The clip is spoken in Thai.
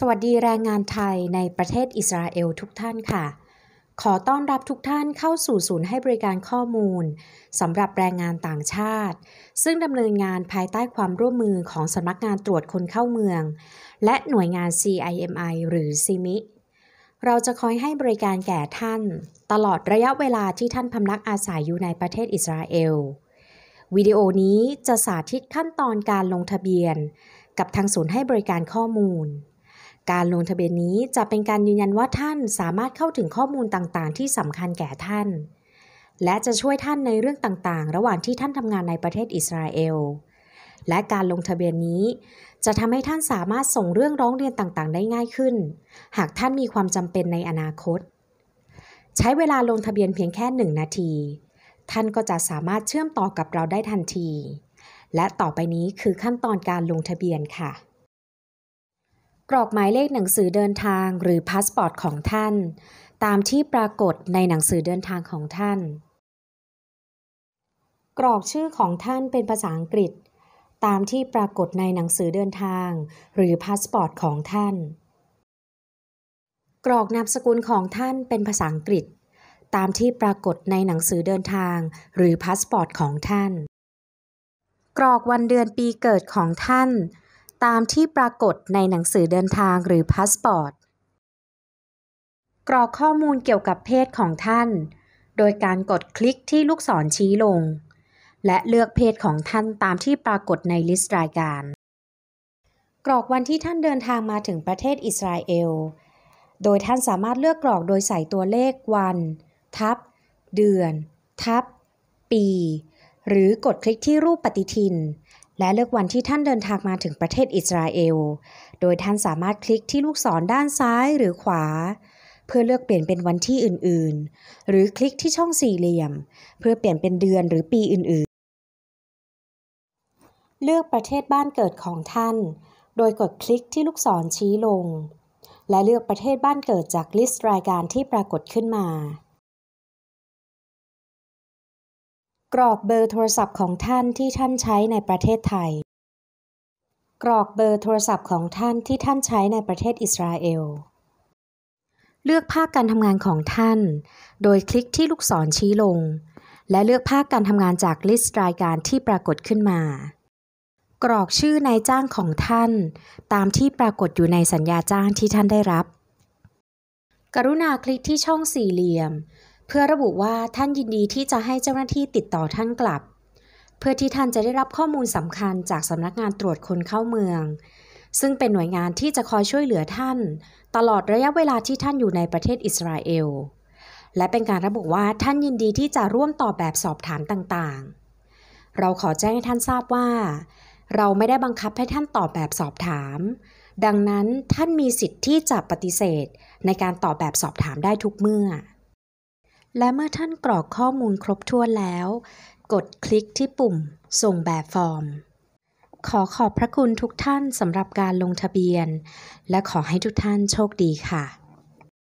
สวัสดีแรงงานไทยในประเทศอิสราเอลทุกท่านค่ะ ขอต้อนรับทุกท่านเข้าสู่ศูนย์ให้บริการข้อมูลสำหรับแรงงานต่างชาติ ซึ่งดำเนินงานภายใต้ความร่วมมือของสำนักงานตรวจคนเข้าเมือง และหน่วยงาน CIMI หรือ CIMI เราจะคอยให้บริการแก่ท่าน ตลอดระยะเวลาที่ท่านพำนักอาศัยอยู่ในประเทศอิสราเอล วิดีโอนี้จะสาธิตขั้นตอนการลงทะเบียน กับทางศูนย์ให้บริการข้อมูลการลงทะเบียนนี้จะเป็นการยืนยันว่าท่านสามารถเข้าถึงข้อมูลต่างๆที่สำคัญแก่ท่าน และจะช่วยท่านในเรื่องต่างๆระหว่างที่ท่านทำงานในประเทศอิสราเอล และการลงทะเบียนนี้จะทำให้ท่านสามารถส่งเรื่องร้องเรียนต่างๆได้ง่ายขึ้น หากท่านมีความจำเป็นในอนาคต ใช้เวลาลงทะเบียนเพียงแค่หนึ่งนาที ท่านก็จะสามารถเชื่อมต่อกับเราได้ทันที และต่อไปนี้คือขั้นตอนการลงทะเบียนค่ะกรอกหมายเลขหนังสือเดินทางหรือพาสปอร์ตของท่าน ตามที่ปรากฏในหนังสือเดินทางของท่าน กรอกชื่อของท่านเป็นภาษาอังกฤษ ตามที่ปรากฏในหนังสือเดินทาง หรือพาสปอร์ตของท่าน กรอกนามสกุลของท่านเป็นภาษาอังกฤษ ตามที่ปรากฏในหนังสือเดินทางหรือพาสปอร์ตของท่าน กรอกวันเดือนปีเกิดของท่านตามที่ปรากฏในหนังสือเดินทางหรือพาสปอร์ต กรอกข้อมูลเกี่ยวกับเพศของท่าน โดยการกดคลิกที่ลูกศรชี้ลง และเลือกเพศของท่านตามที่ปรากฏในลิสต์รายการ กรอกวันที่ท่านเดินทางมาถึงประเทศอิสราเอล โดยท่านสามารถเลือกกรอกโดยใส่ตัวเลขวันทับ เดือนทับปี หรือกดคลิกที่รูปปฏิทินและเลือกวันที่ท่านเดินทางมาถึงประเทศอิสราเอล โดยท่านสามารถคลิกที่ลูกศรด้านซ้ายหรือขวา เพื่อเลือกเปลี่ยนเป็นวันที่อื่นๆ หรือคลิกที่ช่องสี่เหลี่ยม เพื่อเปลี่ยนเป็นเดือนหรือปีอื่น ๆ เลือกประเทศบ้านเกิดของท่าน โดยกดคลิกที่ลูกศรชี้ลง และเลือกประเทศบ้านเกิดจากลิสต์รายการที่ปรากฏขึ้นมารอกเบอร์โทรศัพท์ของท่านที่ท่านใช้ในประเทศไทย กรอกเบอร์โทรศัพท์ของท่านที่ท่านใช้ในประเทศอิสราเอล เลือกภาคการทำงานของท่าน โดยคลิกที่ลูกศรชี้ลง และเลือกภาคการทำงานจากลิสต์รายการที่ปรากฏขึ้นมา กรอกชื่อนายจ้างของท่าน ตามที่ปรากฏอยู่ในสัญญาจ้างที่ท่านได้รับ กรุณาคลิกที่ช่องสี่เหลี่ยมเพื่อระบุว่าท่านยินดีที่จะให้เจ้าหน้าที่ติดต่อท่านกลับ เพื่อที่ท่านจะได้รับข้อมูลสำคัญจากสำนักงานตรวจคนเข้าเมือง ซึ่งเป็นหน่วยงานที่จะคอยช่วยเหลือท่านตลอดระยะเวลาที่ท่านอยู่ในประเทศอิสราเอล และเป็นการระบุว่าท่านยินดีที่จะร่วมตอบแบบสอบถามต่างๆ เราขอแจ้งให้ท่านทราบว่า เราไม่ได้บังคับให้ท่านตอบแบบสอบถาม ดังนั้นท่านมีสิทธิ์ที่จะปฏิเสธ ในการตอบแบบสอบถามได้ทุกเมื่อและเมื่อท่านกรอกข้อมูลครบถ้วนแล้ว กดคลิกที่ปุ่มส่งแบบฟอร์ม ขอขอบพระคุณทุกท่านสำหรับการลงทะเบียน และขอให้ทุกท่านโชคดีค่ะ